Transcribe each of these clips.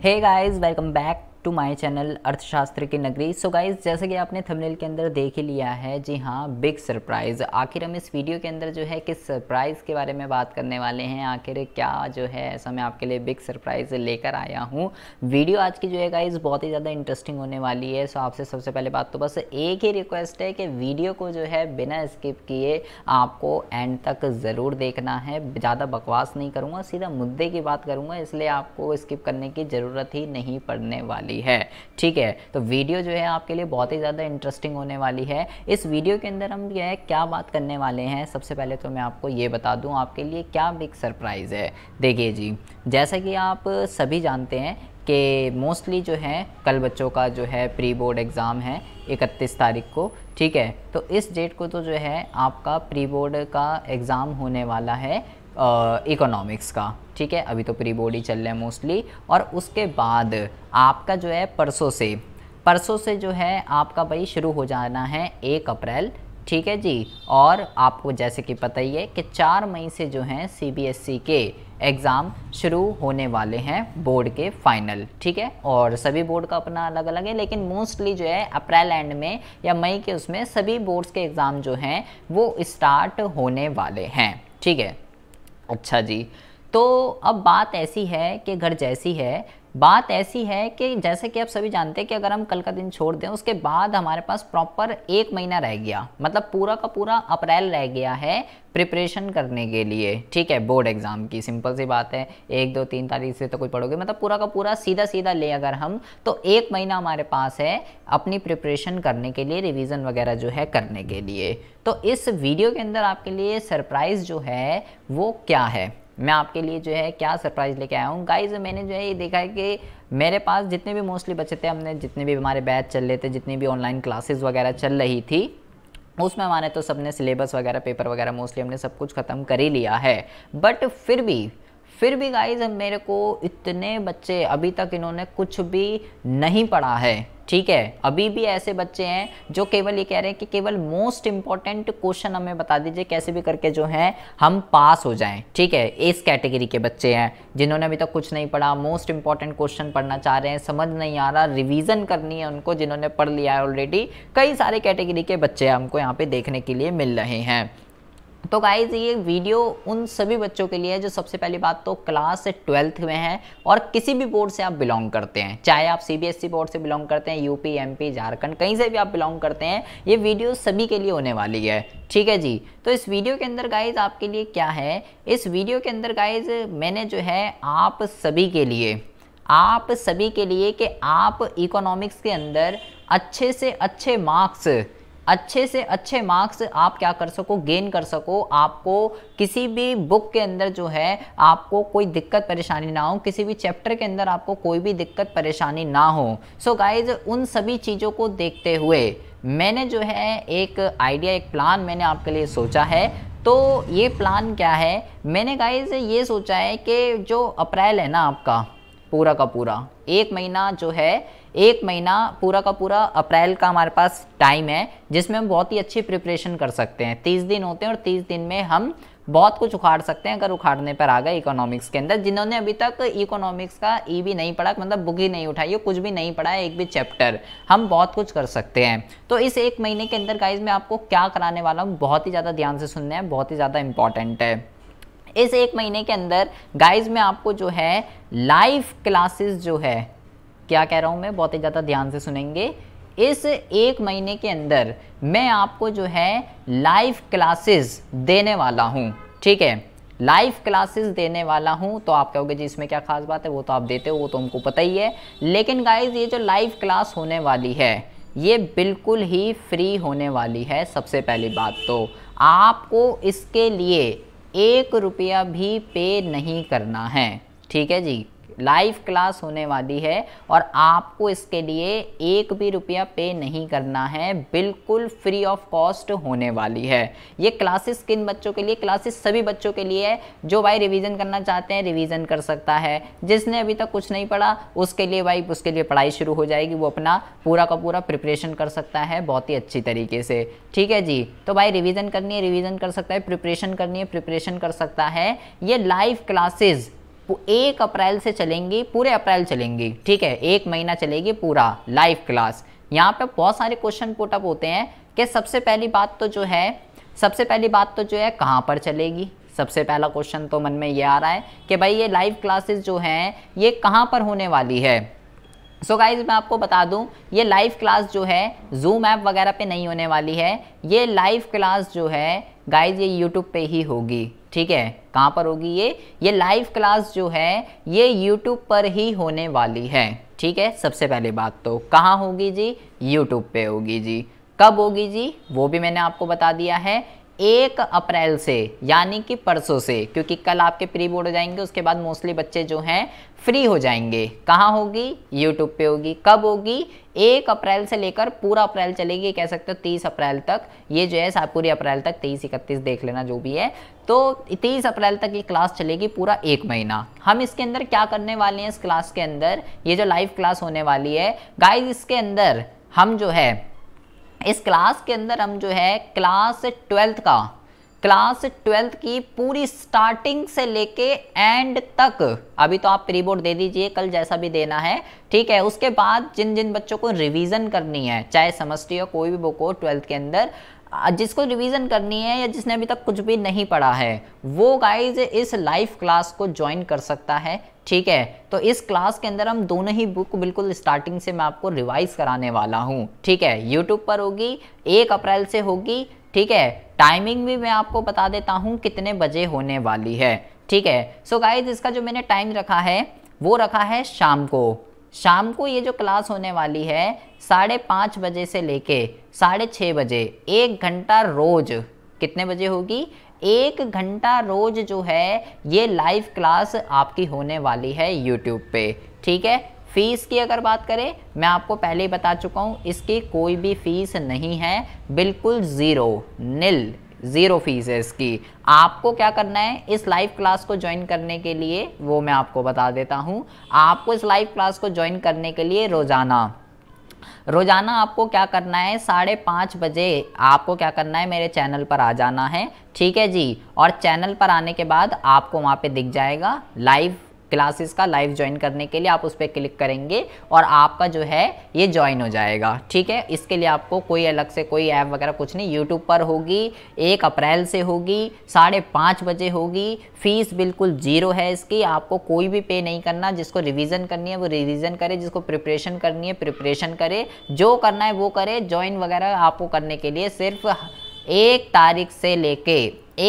hey guys welcome back to my channel अर्थशास्त्र की नगरी सो so गाइज जैसे कि आपने थंबनेल के अंदर देख ही लिया है जी हाँ बिग सरप्राइज़ आखिर हम इस वीडियो के अंदर जो है किस सरप्राइज़ के बारे में बात करने वाले हैं आखिर क्या जो है ऐसा मैं आपके लिए बिग सरप्राइज़ लेकर आया हूँ वीडियो आज की जो है गाइज बहुत ही ज़्यादा इंटरेस्टिंग होने वाली है सो आपसे सबसे पहले बात तो बस एक ही रिक्वेस्ट है कि वीडियो को जो है बिना स्किप किए आपको एंड तक ज़रूर देखना है ज़्यादा बकवास नहीं करूँगा सीधा मुद्दे की बात करूँगा इसलिए आपको स्किप करने की ज़रूरत ही नहीं पड़ने वाली वाली है ठीक है तो वीडियो जो है आपके लिए बहुत ही ज़्यादा इंटरेस्टिंग होने वाली है इस वीडियो के अंदर हम यह क्या बात करने वाले हैं सबसे पहले तो मैं आपको ये बता दूँ आपके लिए क्या बिग सरप्राइज़ है देखिए जी जैसा कि आप सभी जानते हैं कि मोस्टली जो है कल बच्चों का जो है प्री बोर्ड एग्ज़ाम है इकतीस तारीख को ठीक है तो इस डेट को तो जो है आपका प्री बोर्ड का एग्ज़ाम होने वाला है इकोनॉमिक्स का ठीक है अभी तो प्री बोर्ड ही चल रहा है मोस्टली और उसके बाद आपका जो है परसों से परसों से जो है आपका भाई शुरू हो जाना है एक अप्रैल ठीक है जी और आपको जैसे कि पता ही है कि चार मई से जो है सी e के एग्ज़ाम शुरू होने वाले हैं बोर्ड के फाइनल ठीक है और सभी बोर्ड का अपना अलग अलग है लेकिन मोस्टली जो है अप्रैल एंड में या मई के उसमें सभी बोर्ड्स के एग्ज़ाम जो हैं वो स्टार्ट होने वाले हैं ठीक है अच्छा जी तो अब बात ऐसी है कि घर जैसी है बात ऐसी है कि जैसे कि आप सभी जानते हैं कि अगर हम कल का दिन छोड़ दें उसके बाद हमारे पास प्रॉपर एक महीना रह गया मतलब पूरा का पूरा अप्रैल रह गया है प्रिपरेशन करने के लिए ठीक है बोर्ड एग्ज़ाम की सिंपल सी बात है एक दो तीन तारीख से तो कुछ पढ़ोगे मतलब पूरा का पूरा सीधा सीधा ले अगर हम तो एक महीना हमारे पास है अपनी प्रिपरेशन करने के लिए रिविजन वगैरह जो है करने के लिए तो इस वीडियो के अंदर आपके लिए सरप्राइज़ जो है वो क्या है मैं आपके लिए जो है क्या सरप्राइज़ लेके आया हूँ गाइज मैंने जो है ये देखा है कि मेरे पास जितने भी मोस्टली बच्चे थे हमने जितने भी हमारे बैच चल रहे थे जितनी भी ऑनलाइन क्लासेज वगैरह चल रही थी उसमें हमारे तो सबने सिलेबस वगैरह पेपर वगैरह मोस्टली हमने सब कुछ ख़त्म कर ही लिया है बट फिर भी फिर भी गाइज मेरे को इतने बच्चे अभी तक इन्होंने कुछ भी नहीं पढ़ा है ठीक है अभी भी ऐसे बच्चे हैं जो केवल ये कह रहे हैं कि केवल मोस्ट इंपॉर्टेंट क्वेश्चन हमें बता दीजिए कैसे भी करके जो है हम पास हो जाएं ठीक है इस कैटेगरी के बच्चे हैं जिन्होंने अभी तक कुछ नहीं पढ़ा मोस्ट इंपॉर्टेंट क्वेश्चन पढ़ना चाह रहे हैं समझ नहीं आ रहा रिवीजन करनी है उनको जिन्होंने पढ़ लिया है ऑलरेडी कई सारे कैटेगरी के बच्चे हमको यहाँ पे देखने के लिए मिल रहे हैं तो गाइज ये वीडियो उन सभी बच्चों के लिए है जो सबसे पहली बात तो क्लास ट्वेल्थ में हैं और किसी भी बोर्ड से आप बिलोंग करते हैं चाहे आप सीबीएसई बोर्ड e से बिलोंग करते हैं यूपी एमपी झारखंड कहीं से भी आप बिलोंग करते हैं ये वीडियो सभी के लिए होने वाली है ठीक है जी तो इस वीडियो के अंदर गाइज आपके लिए क्या है इस वीडियो के अंदर गाइज मैंने जो है आप सभी के लिए आप सभी के लिए कि आप इकोनॉमिक्स के अंदर अच्छे से अच्छे मार्क्स अच्छे से अच्छे मार्क्स आप क्या कर सको गेन कर सको आपको किसी भी बुक के अंदर जो है आपको कोई दिक्कत परेशानी ना हो किसी भी चैप्टर के अंदर आपको कोई भी दिक्कत परेशानी ना हो सो so गाइज उन सभी चीज़ों को देखते हुए मैंने जो है एक आइडिया एक प्लान मैंने आपके लिए सोचा है तो ये प्लान क्या है मैंने गाइज ये सोचा है कि जो अप्रैल है ना आपका पूरा का पूरा एक महीना जो है एक महीना पूरा का पूरा अप्रैल का हमारे पास टाइम है जिसमें हम बहुत ही अच्छी प्रिपरेशन कर सकते हैं तीस दिन होते हैं और तीस दिन में हम बहुत कुछ उखाड़ सकते हैं अगर उखाड़ने पर आ गए इकोनॉमिक्स के अंदर जिन्होंने अभी तक इकोनॉमिक्स का ई e भी नहीं पढ़ा मतलब बुक ही नहीं उठाई कुछ भी नहीं पढ़ा है एक भी चैप्टर हम बहुत कुछ कर सकते हैं तो इस एक महीने के अंदर गाइज मैं आपको क्या कराने वाला हूँ बहुत ही ज़्यादा ध्यान से सुनने हैं बहुत ही ज़्यादा इंपॉर्टेंट है इस एक महीने के अंदर गाइज मैं आपको जो है लाइव क्लासेस जो है क्या कह रहा हूँ मैं बहुत ही ज़्यादा ध्यान से सुनेंगे इस एक महीने के अंदर मैं आपको जो है लाइव क्लासेस देने वाला हूँ ठीक है लाइव क्लासेस देने वाला हूँ तो आप कहोगे जी इसमें क्या खास बात है वो तो आप देते हो वो तो हमको पता ही है लेकिन गाइज ये जो लाइव क्लास होने वाली है ये बिल्कुल ही फ्री होने वाली है सबसे पहली बात तो आपको इसके लिए एक रुपया भी पे नहीं करना है ठीक है जी लाइव क्लास होने वाली है और आपको इसके लिए एक भी रुपया पे नहीं करना है बिल्कुल फ्री ऑफ कॉस्ट होने वाली है ये क्लासेस किन बच्चों के लिए क्लासेस सभी बच्चों के लिए है जो भाई रिवीजन करना चाहते हैं रिवीजन कर सकता है जिसने अभी तक कुछ नहीं पढ़ा उसके लिए भाई उसके लिए पढ़ाई शुरू हो जाएगी वो अपना पूरा का पूरा प्रिपरेशन कर सकता है बहुत ही अच्छी तरीके से ठीक है जी तो भाई रिवीजन करनी है रिवीजन कर सकता है प्रिपरेशन करनी है प्रिपरेशन कर सकता है ये लाइव क्लासेस एक अप्रैल से चलेंगी पूरे अप्रैल चलेंगी ठीक है एक महीना चलेगी पूरा लाइव क्लास यहाँ पे बहुत सारे क्वेश्चन पुटअप होते हैं कि सबसे पहली बात तो जो है सबसे पहली बात तो जो है कहाँ पर चलेगी सबसे पहला क्वेश्चन तो मन में ये आ रहा है कि भाई ये लाइव क्लासेस जो हैं ये कहाँ पर होने वाली है सो so गाइज मैं आपको बता दूं ये लाइव क्लास जो है जूम ऐप वगैरह पे नहीं होने वाली है ये लाइव क्लास जो है गाइज ये यूट्यूब पे ही होगी ठीक है कहाँ पर होगी ये ये लाइव क्लास जो है ये यूट्यूब पर ही होने वाली है ठीक है सबसे पहले बात तो कहाँ होगी जी यूट्यूब पे होगी जी कब होगी जी वो भी मैंने आपको बता दिया है एक अप्रैल से यानी कि परसों से क्योंकि कल आपके प्री बोर्ड हो जाएंगे उसके बाद मोस्टली बच्चे जो हैं फ्री हो जाएंगे कहाँ होगी यूट्यूब पे होगी कब होगी एक अप्रैल से लेकर पूरा अप्रैल चलेगी कह सकते हो तीस अप्रैल तक ये जो है पूरी अप्रैल तक तेईस इकतीस देख लेना जो भी है तो तीस अप्रैल तक ये क्लास चलेगी पूरा एक महीना हम इसके अंदर क्या करने वाले हैं इस क्लास के अंदर ये जो लाइव क्लास होने वाली है गाइज इसके अंदर हम जो है इस क्लास के अंदर हम जो है क्लास ट्वेल्थ का क्लास ट्वेल्थ की पूरी स्टार्टिंग से लेके एंड तक अभी तो आप प्री बोर्ड दे दीजिए कल जैसा भी देना है ठीक है उसके बाद जिन जिन बच्चों को रिवीजन करनी है चाहे समस्टी हो कोई भी बुक हो ट्वेल्थ के अंदर जिसको रिवीजन करनी है या जिसने अभी तक कुछ भी नहीं पढ़ा है वो गाइज इस लाइव क्लास को ज्वाइन कर सकता है ठीक है तो इस क्लास के अंदर हम दोनों ही बुक बिल्कुल स्टार्टिंग से मैं आपको रिवाइज कराने वाला हूँ ठीक है यूट्यूब पर होगी एक अप्रैल से होगी ठीक है टाइमिंग भी मैं आपको बता देता हूँ कितने बजे होने वाली है ठीक है सो so गाइज इसका जो मैंने टाइम रखा है वो रखा है शाम को शाम को ये जो क्लास होने वाली है साढ़े पाँच बजे से लेके साढ़े छः बजे एक घंटा रोज़ कितने बजे होगी एक घंटा रोज़ जो है ये लाइव क्लास आपकी होने वाली है यूट्यूब पे ठीक है फ़ीस की अगर बात करें मैं आपको पहले ही बता चुका हूँ इसकी कोई भी फ़ीस नहीं है बिल्कुल ज़ीरो निल ज़ीरो फीस है इसकी आपको क्या करना है इस लाइव क्लास को ज्वाइन करने के लिए वो मैं आपको बता देता हूँ आपको इस लाइव क्लास को ज्वाइन करने के लिए रोज़ाना रोज़ाना आपको क्या करना है साढ़े पाँच बजे आपको क्या करना है मेरे चैनल पर आ जाना है ठीक है जी और चैनल पर आने के बाद आपको वहाँ पे दिख जाएगा लाइव क्लासेस का लाइव ज्वाइन करने के लिए आप उस पर क्लिक करेंगे और आपका जो है ये ज्वाइन हो जाएगा ठीक है इसके लिए आपको कोई अलग से कोई ऐप वगैरह कुछ नहीं यूट्यूब पर होगी एक अप्रैल से होगी साढ़े पाँच बजे होगी फ़ीस बिल्कुल ज़ीरो है इसकी आपको कोई भी पे नहीं करना जिसको रिविज़न करनी है वो रिविज़न करे जिसको प्रिपरेशन करनी है प्रिपरेशन करे जो करना है वो करे ज्वाइन वगैरह आपको करने के लिए सिर्फ एक तारीख से लेके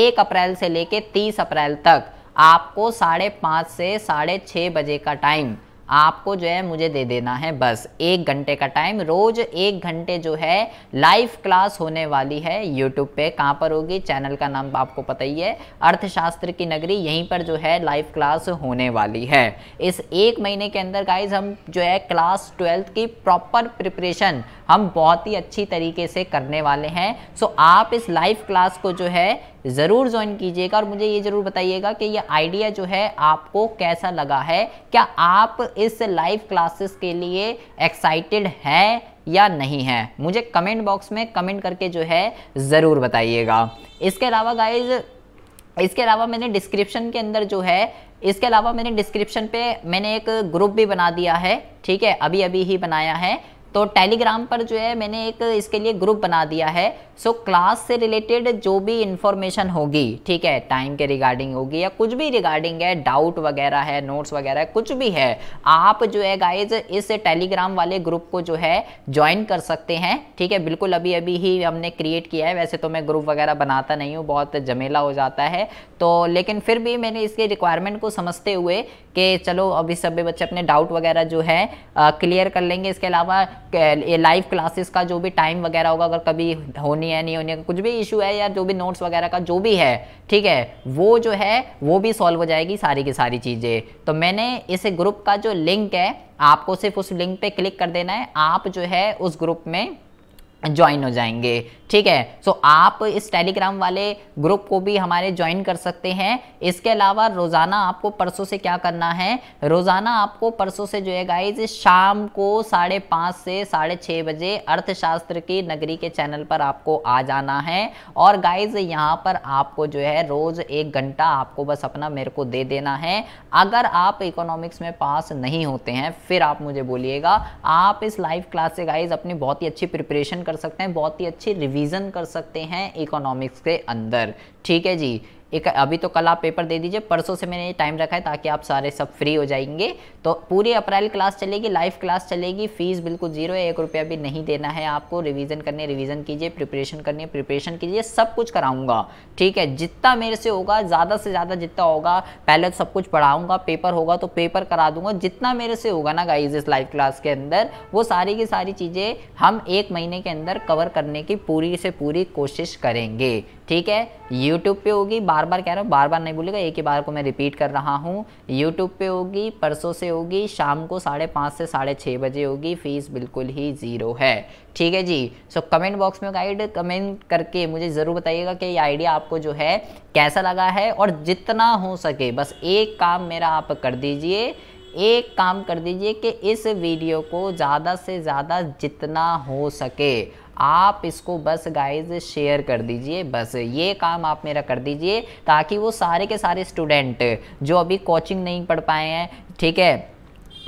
एक अप्रैल से लेके तीस अप्रैल तक आपको साढ़े पाँच से साढ़े छः बजे का टाइम आपको जो है मुझे दे देना है बस एक घंटे का टाइम रोज़ एक घंटे जो है लाइव क्लास होने वाली है यूट्यूब पे कहाँ पर होगी चैनल का नाम आपको पता ही है अर्थशास्त्र की नगरी यहीं पर जो है लाइव क्लास होने वाली है इस एक महीने के अंदर गाइज हम जो है क्लास ट्वेल्थ की प्रॉपर प्रिपरेशन हम बहुत ही अच्छी तरीके से करने वाले हैं सो आप इस लाइव क्लास को जो है ज़रूर ज्वाइन कीजिएगा और मुझे ये ज़रूर बताइएगा कि ये आइडिया जो है आपको कैसा लगा है क्या आप इस लाइव क्लासेस के लिए एक्साइटेड हैं या नहीं है मुझे कमेंट बॉक्स में कमेंट करके जो है ज़रूर बताइएगा इसके अलावा गाइज इसके अलावा मैंने डिस्क्रिप्शन के अंदर जो है इसके अलावा मैंने डिस्क्रिप्शन पे मैंने एक ग्रुप भी बना दिया है ठीक है अभी अभी ही बनाया है तो टेलीग्राम पर जो है मैंने एक इसके लिए ग्रुप बना दिया है सो क्लास से रिलेटेड जो भी इन्फॉर्मेशन होगी ठीक है टाइम के रिगार्डिंग होगी या कुछ भी रिगार्डिंग है डाउट वगैरह है नोट्स वगैरह कुछ भी है आप जो है गाइज इस टेलीग्राम वाले ग्रुप को जो है ज्वाइन कर सकते हैं ठीक है बिल्कुल अभी अभी ही हमने क्रिएट किया है वैसे तो मैं ग्रुप वगैरह बनाता नहीं हूँ बहुत जमेला हो जाता है तो लेकिन फिर भी मैंने इसके रिक्वायरमेंट को समझते हुए कि चलो अभी सभी बच्चे अपने डाउट वगैरह जो है क्लियर कर लेंगे इसके अलावा ये लाइव क्लासेस का जो भी टाइम वगैरह होगा अगर कभी होनी है नहीं होनी है कुछ भी इशू है या जो भी नोट्स वगैरह का जो भी है ठीक है वो जो है वो भी सॉल्व हो जाएगी सारी की सारी चीज़ें तो मैंने इस ग्रुप का जो लिंक है आपको सिर्फ उस लिंक पे क्लिक कर देना है आप जो है उस ग्रुप में ज्वाइन हो जाएंगे ठीक है सो so, आप इस टेलीग्राम वाले ग्रुप को भी हमारे ज्वाइन कर सकते हैं इसके अलावा रोज़ाना आपको परसों से क्या करना है रोज़ाना आपको परसों से जो है गाइज शाम को साढ़े पाँच से साढ़े छः बजे अर्थशास्त्र की नगरी के चैनल पर आपको आ जाना है और गाइज यहाँ पर आपको जो है रोज़ एक घंटा आपको बस अपना मेरे को दे देना है अगर आप इकोनॉमिक्स में पास नहीं होते हैं फिर आप मुझे बोलिएगा आप इस लाइव क्लास से गाइज अपनी बहुत ही अच्छी प्रिपरेशन कर सकते हैं बहुत ही अच्छी रिविज़न कर सकते हैं इकोनॉमिक्स के अंदर ठीक है जी एक अभी तो कल आप पेपर दे दीजिए परसों से मैंने ये टाइम रखा है ताकि आप सारे सब फ्री हो जाएंगे तो पूरी अप्रैल क्लास चलेगी लाइव क्लास चलेगी फीस बिल्कुल जीरो है एक रुपया भी नहीं देना है आपको रिवीजन करने रिवीजन कीजिए प्रिपरेशन करनी है प्रिपरेशन कीजिए सब कुछ कराऊंगा ठीक है जितना मेरे से होगा ज़्यादा से ज़्यादा जितना होगा पहले तो सब कुछ पढ़ाऊँगा पेपर होगा तो पेपर करा दूंगा जितना मेरे से होगा ना गाइज इस लाइव क्लास के अंदर वो सारी की सारी चीज़ें हम एक महीने के अंदर कवर करने की पूरी से पूरी कोशिश करेंगे ठीक है यूट्यूब पे होगी बार बार कह रहा हूँ बार बार नहीं बोलेगा एक ही बार को मैं रिपीट कर रहा हूँ यूट्यूब पे होगी परसों से होगी शाम को साढ़े पाँच से साढ़े छः बजे होगी फीस बिल्कुल ही ज़ीरो है ठीक है जी सो कमेंट बॉक्स में गाइड कमेंट करके मुझे ज़रूर बताइएगा कि ये आइडिया आपको जो है कैसा लगा है और जितना हो सके बस एक काम मेरा आप कर दीजिए एक काम कर दीजिए कि इस वीडियो को ज़्यादा से ज़्यादा जितना हो सके आप इसको बस गाइज शेयर कर दीजिए बस ये काम आप मेरा कर दीजिए ताकि वो सारे के सारे स्टूडेंट जो अभी कोचिंग नहीं पढ़ पाए हैं ठीक है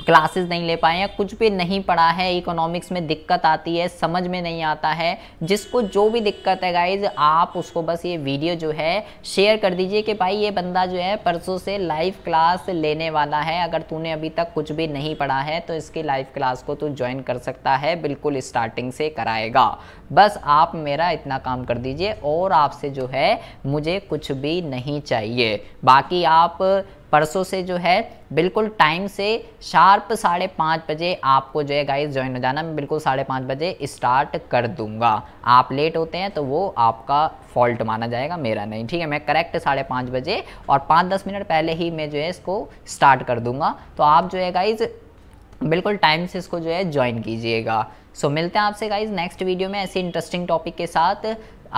क्लासेस नहीं ले पाए या कुछ भी नहीं पढ़ा है इकोनॉमिक्स में दिक्कत आती है समझ में नहीं आता है जिसको जो भी दिक्कत है गाइज आप उसको बस ये वीडियो जो है शेयर कर दीजिए कि भाई ये बंदा जो है परसों से लाइव क्लास लेने वाला है अगर तूने अभी तक कुछ भी नहीं पढ़ा है तो इसकी लाइव क्लास को तू ज्वाइन कर सकता है बिल्कुल स्टार्टिंग से कराएगा बस आप मेरा इतना काम कर दीजिए और आपसे जो है मुझे कुछ भी नहीं चाहिए बाकी आप परसों से जो है बिल्कुल टाइम से शार्प साढ़े पाँच बजे आपको जो है गाइस ज्वाइन हो जाना मैं बिल्कुल साढ़े पाँच बजे स्टार्ट कर दूंगा आप लेट होते हैं तो वो आपका फॉल्ट माना जाएगा मेरा नहीं ठीक है मैं करेक्ट साढ़े पाँच बजे और पाँच दस मिनट पहले ही मैं जो है इसको स्टार्ट कर दूंगा तो आप जो है गाइज़ बिल्कुल टाइम से इसको जो है ज्वाइन कीजिएगा सो so, मिलते हैं आपसे गाइज नेक्स्ट वीडियो में ऐसे इंटरेस्टिंग टॉपिक के साथ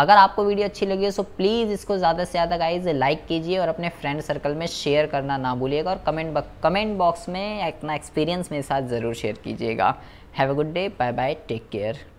अगर आपको वीडियो अच्छी लगी है तो प्लीज़ इसको ज़्यादा से ज़्यादा गाइज लाइक कीजिए और अपने फ्रेंड सर्कल में शेयर करना ना भूलिएगा और कमेंट कमेंट बॉक्स में अपना एक्सपीरियंस मेरे साथ ज़रूर शेयर कीजिएगा have a good day bye bye take care